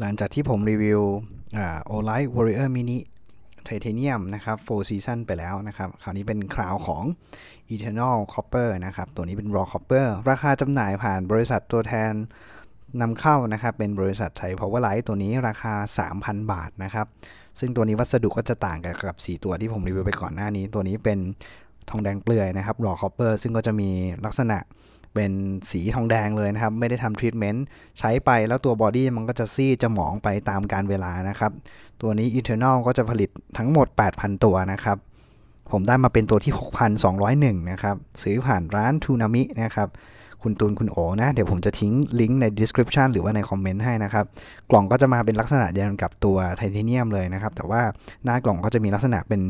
หลังจากที่ผมรีวิวโอไลท์วอริเออร์มินิไทเทเนียมนะครับโฟร์ซีซันไปแล้วนะครับคราวนี้เป็นคราวของ Eternal Copper นะครับตัวนี้เป็น Raw Copper ราคาจำหน่ายผ่านบริษัทตัวแทนนำเข้านะครับเป็นบริษัทไทยวเวอร์ไลท์ตัวนี้ราคา 3,000 บาทนะครับซึ่งตัวนี้วัสดุก็จะต่างกันกับ 4 ตัวที่ผมรีวิวไปก่อนหน้านี้ ตัวนี้เป็นทองแดงเปลือยนะครับรอคอปเปอร์ซึ่งก็จะมีลักษณะเป็นสีทองแดงเลยนะครับ ไม่ได้ทำทรีทเมนต์ใช้ไปแล้วตัวบอดี้มันก็จะซีดจะหมองไปตามการเวลานะครับ ตัวนี้ Eternal ก็จะผลิตทั้งหมด 8,000 ตัวนะครับ ผมได้มาเป็นตัวที่ 6,201 นะครับซื้อผ่านร้านทูนามินะครับคุณตูนคุณโอนะ เดี๋ยวผมจะทิ้งลิงก์ใน description หรือว่าในคอมเมนต์ให้นะครับ กล่องก็จะมาเป็นลักษณะเดียวกับตัวไทเทเนียมเลยนะครับ แต่ว่าหน้ากล่องก็จะมีลักษณะเป็น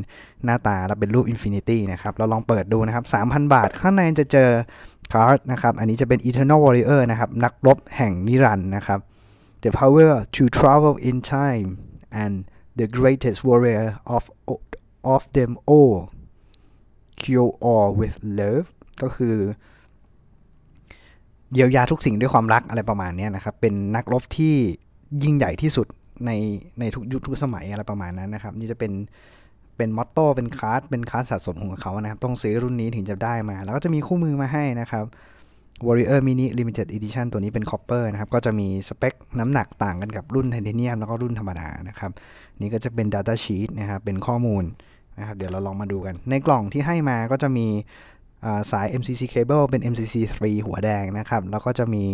หน้าตาและเป็นรูปอินฟินิตี้นะครับเราลองเปิดดูนะครับ3,000 บาทข้างในจะเจอคาร์ดนะครับ อันนี้จะเป็น Eternal Warrior นะครับ นักรบแห่งนิรันดร์นะครับ The power to travel in time and the greatest warrior of of them all cure all with love ก็คือเยียวยาทุกสิ่งด้วยความรักอะไรประมาณนี้นะครับเป็นนักรบที่ยิ่งใหญ่ที่สุดในในทุกยุคทุกสมัยอะไรประมาณนั้นนะครับนี่จะเป็นเป็นมอตโต้เป็นคาร์ดเป็นคาร์ดสะสมของเขานะครับต้องซื้อรุ่นนี้ถึงจะได้มา แล้วก็จะมีคู่มือมาให้นะครับ Warrior Mini Limited Edition ตัวนี้เป็น Copper นะครับก็จะมีสเปคน้ำหนักต่างกันกับรุ่นไทเทเนียมแล้วก็รุ่นธรรมดานะครับนี่ก็จะเป็น Data Sheet นะครับเป็นข้อมูลนะครับเดี๋ยวเราลองมาดูกัน ในกล่องที่ให้มาก็จะมีสาย MCC cable เป็น MCC 3 หัวแดงนะครับ แล้วก็จะมี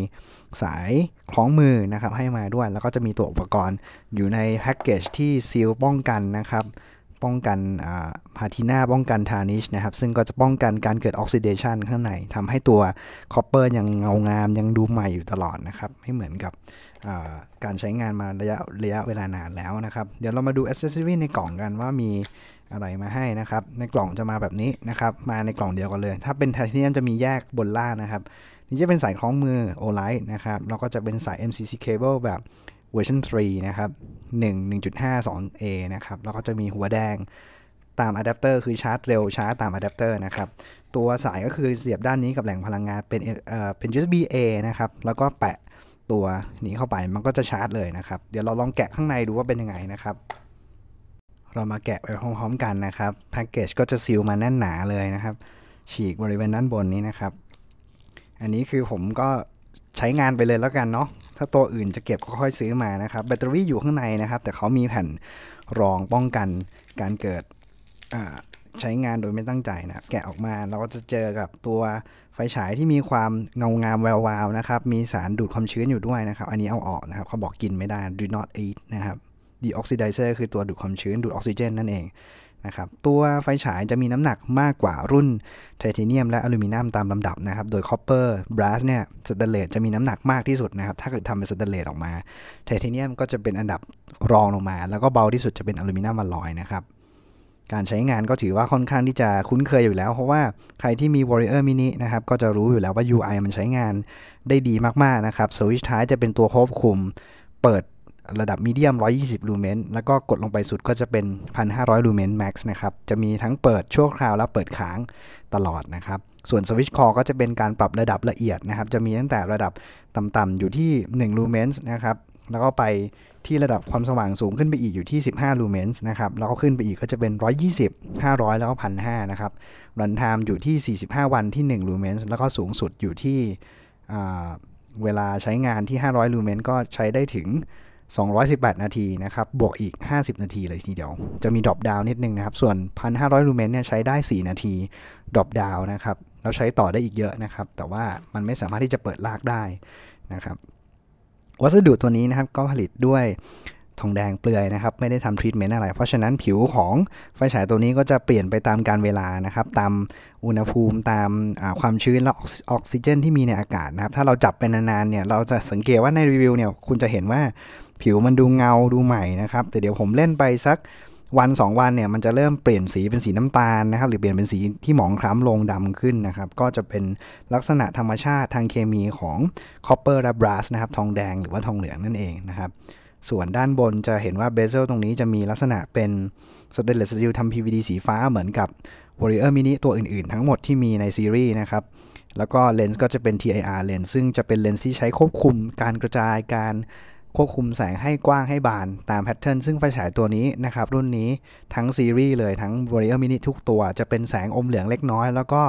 สายคล้องมือนะครับให้มาด้วย แล้วก็จะมีตัวอุปกรณ์อยู่ในแพ็กเกจที่ซีลป้องกันนะครับ ป้องกันพาทีน่าป้องกันทานิชนะครับ ซึ่งก็จะป้องกันการเกิดออกซิเดชันข้างใน ทำให้ตัวคอปเปอร์ยังเงางามยังดูใหม่อยู่ตลอดนะครับ ไม่เหมือนกับการใช้งานมาระยะระยะเวลานานแล้วนะครับ เดี๋ยวเรามาดูอ c c e s s o r y ในกล่องกันว่ามีอะไรมาให้นะครับในกล่องจะมาแบบนี้นะครับ มาในกล่องเดียวกันเลย ถ้าเป็นไทเทเนียมจะมีแยกบนล่างนะครับนี่จะเป็นสายคล้องมือโอไลท์นะครับแล้วก็จะเป็นสาย MCC cable แบบเวอร์ชัน3นะครับ1 1.5 2A นะครับแล้วก็จะมีหัวแดงตามอะแดปเตอร์ คือชาร์จเร็วชาร์จตามอะแดปเตอร์นะครับตัวสายก็คือเสียบด้านนี้กับแหล่งพลังงานเป็นเอ่อเป็น USB A นะครับแล้วก็แปะตัวนี้เข้าไปมันก็จะชาร์จเลยนะครับเดี๋ยวเราลองแกะข้างในดูว่าเป็นยังไงนะครับเรามาแกะไปพร้อมๆ กันนะครับแพ็กเกจก็จะซีลมาแน่นหนาเลยนะครับ ฉีกบริเวณด้านบนนี้นะครับ อันนี้คือผมก็ใช้งานไปเลยแล้วกันเนาะถ้าตัวอื่นจะเก็บก็ค่อยซื้อมานะครับ แบตเตอรี่อยู่ข้างในนะครับ แต่เขามีแผ่นรองป้องกัน การเกิดใช้งานโดยไม่ตั้งใจนะแกะออกมาเราก็จะเจอกับตัวไฟฉายที่มีความเงางามแวววาวนะครับ มีสารดูดความชื้นอยู่ด้วยนะครับ อันนี้เอาออกนะครับเขาบอกกินไม่ได้ do not eat นะครับดีออกซิไดเซอร์คือตัวดูดความชื้นดูดออกซิเจนนั่นเองนะครับตัวไฟฉายจะมีน้ำหนักมากกว่ารุ่นไทเทเนียมและอลูมิเนียมตามลำดับนะครับ โดยคอปเปอร์บรัสเนี่ยสแตนเลสจะมีน้ำหนักมากที่สุดนะครับถ้าเกิดทำเป็นสแตนเลสออกมาไทเทเนียมก็จะเป็นอันดับรองลงมา แล้วก็เบาที่สุดจะเป็นอลูมิเนียมอลลอยนะครับ การใช้งานก็ถือว่าค่อนข้างที่จะคุ้นเคยอยู่แล้ว เพราะว่าใครที่มี Warrior Mini นะครับก็จะรู้อยู่แล้วว่า UI มันใช้งานได้ดีมากๆนะครับสวิชท้ายจะเป็นตัวควบคุมเปิดระดับมีเดียม120ลูเมน แล้วก็กดลงไปสุดก็จะเป็น 1,500ลูเมนแม็กซ์ นะครับ จะมีทั้งเปิดชั่วคราวและเปิดค้างตลอดนะครับ ส่วนสวิตช์คอก็จะเป็นการปรับระดับละเอียดนะครับ จะมีตั้งแต่ระดับต่ำๆอยู่ที่1ลูเมนนะครับ แล้วก็ไปที่ระดับความสว่างสูงขึ้นไปอีกอยู่ที่15ลูเมนนะครับ แล้วก็ขึ้นไปอีกก็จะเป็น120 500แล้วก็1,500นะครับ รันไทม์อยู่ที่ 45 วันที่1ลูเมนแล้วก็สูงสุดอยู่ที่เวลาใช้งานที่ 500ลูเมนก็ใช้ได้ถึง218 นาทีนะครับบวกอีก 50 นาทีเลยทีเดียว จะมีดรอปดาวนิดนึงนะครับส่วน 1,500ลูเมนเนี่ยใช้ได้ 4 นาทีดรอปดาวนะครับแล้วใช้ต่อได้อีกเยอะนะครับแต่ว่ามันไม่สามารถที่จะเปิดลากได้นะครับวัสดุตัวนี้นะครับก็ผลิตด้วยทองแดงเปลือยนะครับไม่ได้ทำทรีทเมนต์อะไร เพราะฉะนั้นผิวของไฟฉายตัวนี้ก็จะเปลี่ยนไปตามการเวลานะครับตามอุณหภูมิตามความชื้นและออกซิเจนที่มีในอากาศนะครับถ้าเราจับไปนานๆเนี่ยเราจะสังเกตว่าในรีวิวเนี่ยคุณจะเห็นว่าผิวมันดูเงาดูใหม่นะครับ แต่เดี๋ยวผมเล่นไปสักวัน2วันเนี่ย มันจะเริ่มเปลี่ยนสีเป็นสีน้ำตาลนะครับ หรือเปลี่ยนเป็นสีที่หมองคล้ำลงดำขึ้นนะครับ ก็จะเป็นลักษณะธรรมชาติทางเคมีของ copper และ brass นะครับ ทองแดงหรือว่าทองเหลืองนั่นเองนะครับ ส่วนด้านบนจะเห็นว่าเบเซลตรงนี้จะมีลักษณะเป็นสเตนเลสสตีลทำ PVD สีฟ้าเหมือนกับ Warrior Mini ตัวอื่น ๆ ทั้งหมดที่มีในซีรีส์นะครับแล้วก็เลนส์ก็จะเป็น TIR เลนส์ซึ่งจะเป็นเลนส์ที่ใช้ควบคุมการกระจายการควบคุมแสงให้กว้างให้บานตามแพทเทิร์นซึ่งไฟฉายตัวนี้นะครับ รุ่นนี้ทั้งซีรีส์เลยทั้ง Warrior Mini ทุกตัว จะเป็นแสงอมเหลืองเล็กน้อย แล้วก็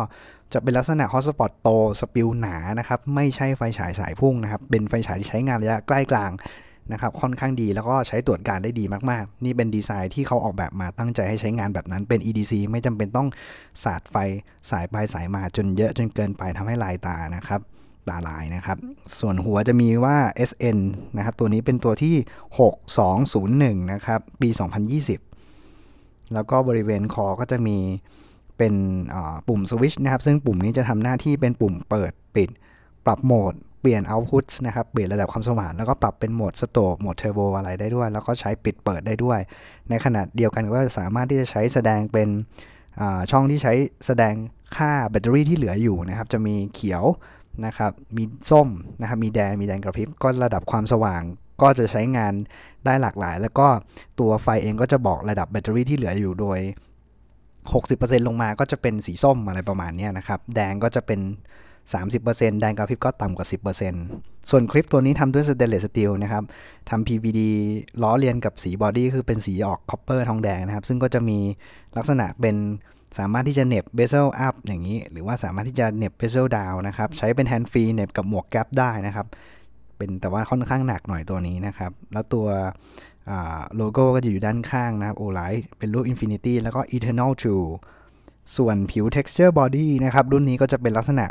จะเป็นลักษณะฮอตสปอตโตสปิลหนานะครับ ไม่ใช่ไฟฉายสายพุ่งนะครับ เป็นไฟฉายที่ใช้งานระยะใกล้กลางนะครับ ค่อนข้างดีแล้วก็ใช้ตรวจการได้ดีมาก ๆ นี่เป็นดีไซน์ที่เขาออกแบบมาตั้งใจให้ใช้งานแบบนั้นเป็น EDC ไม่จำเป็นต้องสาดไฟสายไปสายมาจนเยอะจนเกินไปทำให้ลายตานะครับตาลายนะครับ ส่วนหัวจะมีว่า SN นะครับ ตัวนี้เป็นตัวที่ 6201นะครับ ปี 2020 แล้วก็บริเวณคอ ก็จะมีเป็นปุ่มสวิชนะครับ ซึ่งปุ่มนี้จะทำหน้าที่เป็นปุ่มเปิดปิด ปรับโหมด เปลี่ยนเอาพุตนะครับ เปลี่ยนระดับความสว่าง แล้วก็ปรับเป็นโหมดสโตโหมดเทอร์โบอะไรได้ด้วย แล้วก็ใช้ปิดเปิดได้ด้วย ในขณะเดียวกันก็สามารถที่จะใช้แสดงเป็นช่องที่ใช้แสดงค่าแบตเตอรี่ที่เหลืออยู่นะครับ จะมีเขียวนะครับ มีส้มนะครับ มีแดง มีแดงกระพริบ ก็ระดับความสว่าง ก็จะใช้งานได้หลากหลาย แล้วก็ตัวไฟเองก็จะบอกระดับแบตเตอรี่ที่เหลืออยู่โดย 60%ลงมาก็จะเป็นสีส้มอะไรประมาณนี้นะครับ แดงก็จะเป็น 30%แดงกระพริบก็ต่ำกว่า 10%ส่วนคลิปตัวนี้ทำด้วยสเตนเลสสตีลนะครับ ทำ PVD ล้อเลียนกับสีบอดี้คือเป็นสีออกคอปเปอร์ทองแดงนะครับ ซึ่งก็จะมีลักษณะเป็นสามารถที่จะเน็บ bezel up อย่างนี้หรือว่าสามารถที่จะเน็บ bezel down นะครับใช้เป็นแฮนด์ฟรีเน็บกับหมวกแก๊ปได้นะครับเป็นแต่ว่าค่อนข้างหนักหน่อยตัวนี้นะครับแล้วตัวโลโก้ก็จะอยู่ด้านข้างนะครับโอไลท์เป็นรูป Infinity แล้วก็ Eternal True ส่วนผิว texture body นะครับรุ่นนี้ก็จะเป็นลักษณะ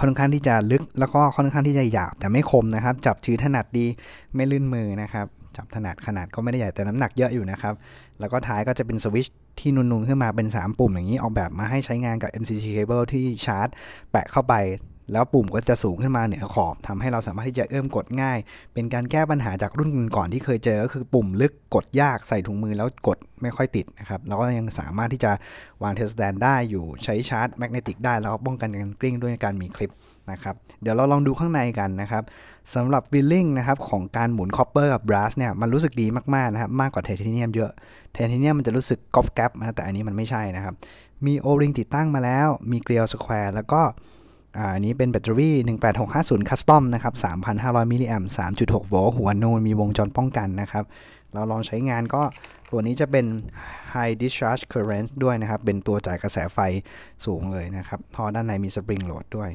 ค่อนข้างที่จะลึก แล้วก็ค่อนข้างที่จะหยาบแต่ไม่คมนะครับจับถือถนัดดีไม่ลื่นมือนะครับ จับถนัดขนาดก็ไม่ได้ใหญ่แต่น้ำหนักเยอะอยู่นะครับแล้วก็ท้ายก็จะเป็นสวิตชที่นูนๆ ขึ้นมาเป็น 3 ปุ่มอย่างนี้ออกแบบมาให้ใช้งานกับ MCC cable ที่ชาร์จ แปะเข้าไปแล้วปุ่มก็จะสูงขึ้นมาเหนือขอบ ทำให้เราสามารถที่จะเอื้อมกดง่าย เป็นการแก้ปัญหาจากรุ่นก่อนที่เคยเจอก็คือปุ่มลึกกดยากใส่ถุงมือแล้วกดไม่ค่อยติดนะครับเราก็ยังสามารถที่จะวางเทสแตนได้อยู่ใช้ชาร์จแมกเนติกได้แล้วป้องกันการกลิ้งด้วยการมีคลิปนะครับเดี๋ยวเราลองดูข้างในกันนะครับสำหรับวิลลิ่งนะครับของการหมุนคอปเปอร์กับบรัสเนี่ยมันรู้สึกดีมากๆนะครับมากกว่าเทเทเนียมเยอะเทเทเนียมมันจะรู้สึกกอบแกลบนะแต่อันนี้มันไม่ใช่นะครับมีโอริงติดตั้งมาแล้วมีเกลียวสแควร์แล้วก็อันนี้เป็นแบตเตอรี่ 18650 c u s t o มนะครับ3,500มิลลิแอมป์3.6โวลต์หัวนูนมีวงจรป้องกันนะครับ เราลองใช้งานก็ตัวนี้จะเป็น High Discharge Current ด้วยนะครับ เป็นตัวจ่ายกระแสไฟสูงเลยนะครับท่อด้านในมีสปริงโหลดด้วย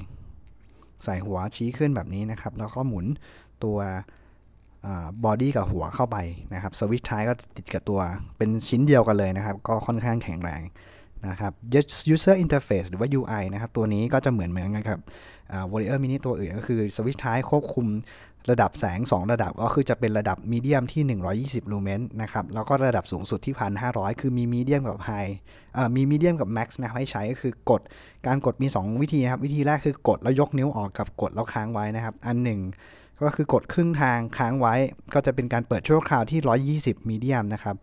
ใส่หัวชี้ขึ้นแบบนี้นะครับ แล้วก็หมุนตัวบอดี้กับหัวเข้าไปนะครับ สวิตช์ท้ายก็ติดกับตัว เป็นชิ้นเดียวกันเลยนะครับ ก็ค่อนข้างแข็งแรงนะครับ user interface หรือว่า UI นะครับ ตัวนี้ก็จะเหมือนเหมือนกันครับ warrior mini ตัวอื่นก็คือสวิตช์ท้ายควบคุมระดับแสง 2 ระดับ ก็คือจะเป็นระดับมีเดียมที่ 120ลูเมนนะครับ แล้วก็ระดับสูงสุดที่ 1,500 คือมีมีเดียมกับไฮมีมีเดียมกับแม็กซ์นะให้ใช้ก็คือกดการกดมี 2 วิธีครับ วิธีแรกคือกดแล้วยกนิ้วออกกับกดแล้วค้างไว้นะครับอันหนึ่งก็คือกดครึ่งทางค้างไว้ ก็จะเป็นการเปิดชั่วคราวที่ 120 มีเดียมนะครับ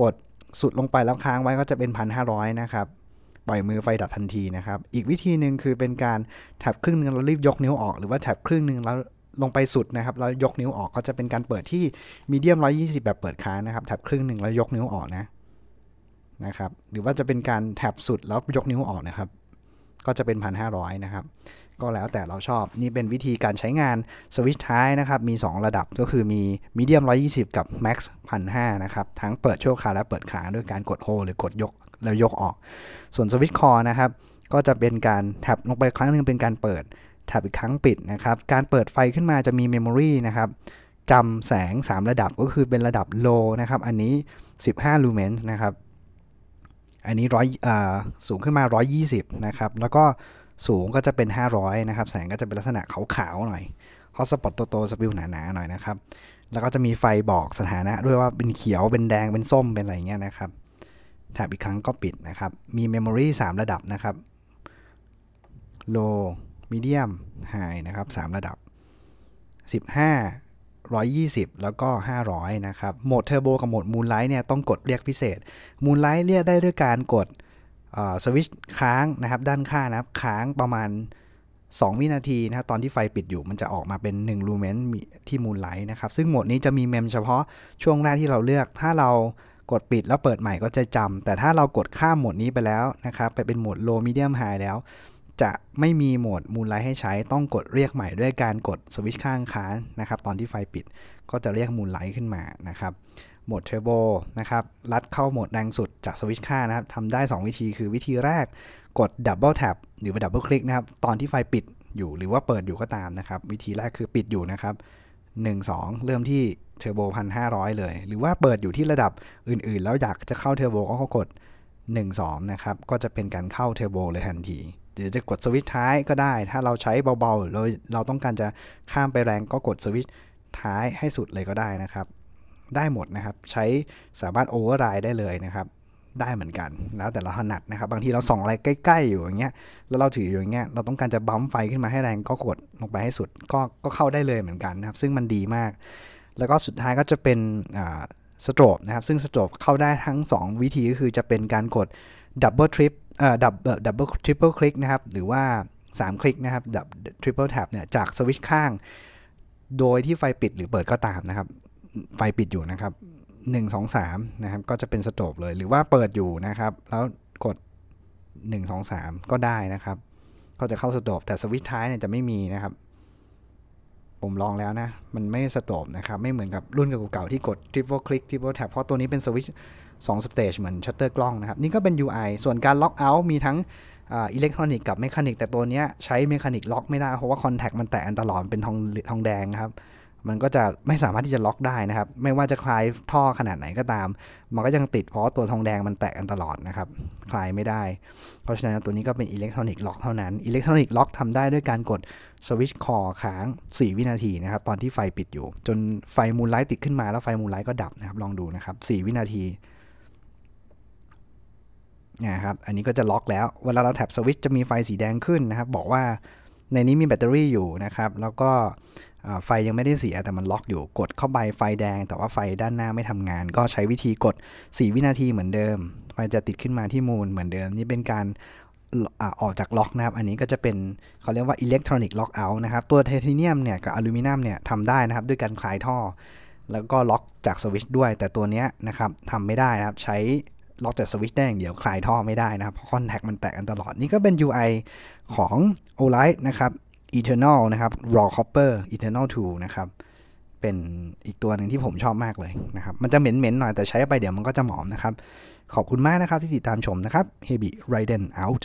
กดสุดลงไปแล้วค้างไว้ก็จะเป็น 1,500 นะครับ ปล่อยมือไฟดับทันทีนะครับ อีกวิธีหนึ่งคือเป็นการแถบครึ่งนึงเรารีบยกนิ้วออกหรือว่าแถบครึ่งนึงแล้วลงไปสุดนะครับแล้วยกนิ้วออกก็จะเป็นการเปิดที่มีเดียม 120 แบบเปิดค้างนะครับแถบครึ่งหนึ่งแล้วยกนิ้วออกนะนะครับ หรือว่าจะเป็นการแถบสุดแล้วยกนิ้วออกนะครับก็จะเป็น1,500นะครับก็แล้วแต่เราชอบนี่เป็นวิธีการใช้งานสวิตช์ท้ายนะครับ มี 2 ระดับก็คือมีมีเดียม120 กับ max 1005นะครับ ทั้งเปิดชั่วคราวและเปิดค้างด้วยการกดโฮหรือกดยกแล้วยกออก ส่วนสวิตช์คอนะครับ ก็จะเป็นการแท็บลงไปครั้งนึงเป็นการเปิดแท็บอีกครั้งปิดนะครับ การเปิดไฟขึ้นมาจะมีเมมโมรีนะครับจำแสง 3 ระดับก็คือเป็นระดับโลนะครับอันนี้ 15 ลูเมนส์นะครับอันนี้ร้อยสูงขึ้นมา 120 นะครับแล้วก็สูงก็จะเป็น 500 นะครับ แสงก็จะเป็นลักษณะขาวๆหน่อยฮอสปอตโตๆสปิลหนา ๆ หน่อยนะครับ แล้วก็จะมีไฟบอกสถานะด้วยว่าเป็นเขียวเป็นแดงเป็นส้มเป็นอะไรเงี้ยนะครับแถบอีกครั้งก็ปิดนะครับ มีเมมโมรี3ระดับนะครับโลมีเดียมไฮนะครับ 3 ระดับ 15 120 แล้วก็ 500 นะครับโหมดเทอร์โบกับโหมดมูนไลท์เนี่ย ต้องกดเรียกพิเศษมูนไลท์เรียกได้ด้วยการกดสวิตช์ค้างนะครับด้านข้างนะครับค้างประมาณ 2 วินาทีนะครับตอนที่ไฟปิดอยู่มันจะออกมาเป็น1ลูเมนที่มูลไลท์นะครับซึ่งโหมดนี้จะมีเมม เฉพาะช่วงแรกที่เราเลือก ถ้าเรากดปิดแล้วเปิดใหม่ก็จะจำ แต่ถ้าเรากดข้ามโหมดนี้ไปแล้วนะครับไปเป็นโหมดโลม m e ี i u m h i แล้ว จะไม่มีโหมดมูลไลท์ให้ใช้ต้องกดเรียกใหม่ด้วยการกดสวิตช์ข้างค้างนะครับตอนที่ไฟปิดก็จะเรียกมูลไลท์ขึ้นมานะครับโหมดเทอร์โบนะครับลัดเข้าโหมดแรงสุดจากสวิตช์ค่านะครับทำได้ 2 วิธี คือวิธีแรกกดดับเบิลแท็บหรือว่าดับเบิลคลิกนะครับ ตอนที่ไฟปิดอยู่หรือว่าเปิดอยู่ก็ตามนะครับ วิธีแรกคือปิดอยู่นะครับ1 2 เริ่มที่เทอร์โบพันห้าร้อยเลย หรือว่าเปิดอยู่ที่ระดับอื่นๆ แล้วอยากจะเข้าเทอร์โบก็กด 1 2นะครับ ก็จะเป็นการเข้าเทอร์โบเลยทันที หรือจะกดสวิตช์ท้ายก็ได้ ถ้าเราใช้เบาๆ เราเราต้องการจะข้ามไปแรงก็กดสวิตช์ท้ายให้สุดเลยก็ได้นะครับได้หมดนะครับใช้สามารถโอเวอร์ไรด์ได้เลยนะครับ ได้เหมือนกันแล้วแต่เราถนัดนะครับ บางทีเราส่องอะไรใกล้ ๆอยู่อย่างเงี้ยแล้วเราถืออยู่อย่างเงี้ยเราต้องการจะบัมไฟขึ้นมาให้แรงก็กดลงไปให้สุดก็ก็เข้าได้เลยเหมือนกันนะครับ ซึ่งมันดีมากแล้วก็สุดท้ายก็จะเป็นสโตรบนะครับซึ่งสโตรบเข้าได้ทั้ง 2 วิธีก็คือจะเป็นการกดดับเบิลทริปเอ่อดับดับเบิลทริปเปิลคลิกนะครับหรือว่า3คลิกนะครับดับทริปเปิลแท็บเนี่ยจากสวิตช์ข้าง โดยที่ไฟปิดหรือเปิดก็ตามนะครับไฟปิดอยู่นะครับ 1 2 3นะครับ ก็จะเป็นสโตบเลย หรือว่าเปิดอยู่นะครับ แล้วกด 1 2 3 ก็ได้นะครับ ก็จะเข้าสโตบแต่สวิตช์ท้ายเนี่ยจะไม่มีนะครับ ผมลองแล้วนะ มันไม่สโตบนะครับ ไม่เหมือนกับรุ่นเก่าๆที่กด triple click triple tap เพราะตัวนี้เป็นสวิตช์สองสเตจเหมือนชัตเตอร์กล้องนะครับ นี่ก็เป็น UI ส่วนการล็อกเอาท์มีทั้งอิเล็กทรอนิกส์กับเมคานิกแต่ตัวนี้ใช้เมคานิกล็อกไม่ได้เพราะว่าคอนแทคมันแตะอันตลอดเป็นทองทองแดงครับมันก็จะไม่สามารถที่จะล็อกได้นะครับ ไม่ว่าจะคลายท่อขนาดไหนก็ตาม มันก็ยังติดเพราะตัวทองแดงมันแตกกันตลอดนะครับ คลายไม่ได้ เพราะฉะนั้นตัวนี้ก็เป็นอิเล็กทรอนิกส์ล็อกเท่านั้น อิเล็กทรอนิกส์ล็อกทำได้ด้วยการกดสวิตช์คอค้าง 4 วินาทีนะครับ ตอนที่ไฟปิดอยู่ จนไฟมูลไลท์ติดขึ้นมาแล้วไฟมูลไลท์ก็ดับนะครับ ลองดูนะครับ 4 วินาทีนะครับอันนี้ก็จะล็อกแล้ว เวลาเราแท็บสวิตช์จะมีไฟสีแดงขึ้นนะครับบอกว่าในนี้มีแบตเตอรี่อยู่นะครับแล้วก็ไฟยังไม่ได้เสียแต่มันล็อกอยู่กดเข้าไปไฟแดง แต่ว่าไฟด้านหน้าไม่ทำงาน ก็ใช้วิธีกด 4 วินาทีเหมือนเดิมไฟจะติดขึ้นมาที่มูลเหมือนเดิม นี่เป็นการออกจากล็อกนะครับ อันนี้ก็จะเป็นเขาเรียกว่าอิเล็กทรอนิกส์ล็อกเอาท์นะครับตัวเทเทเนียมเนี่ยกับอลูมิเนียมเนี่ยทำได้นะครับด้วยการคลายท่อ แล้วก็ล็อกจากสวิชด้วย แต่ตัวนี้นะครับทำไม่ได้นะครับ ใช้ล็อกจากสวิชได้อย่างเดียวคลายท่อไม่ได้นะครับเพราะคอนแทคมันแตกกันตลอดนี่ก็เป็น UI ของ o l i g h t นะครับ Eternal นะครับ Raw Copper Eternal 2นะครับ เป็นอีกตัวหนึ่งที่ผมชอบมากเลยนะครับ มันจะเหม็นๆ หน่อย แต่ใช้ไปเดี๋ยวมันก็จะหมอมนะครับ ขอบคุณมากนะครับที่ติดตามชมนะครับ h e b i Raiden out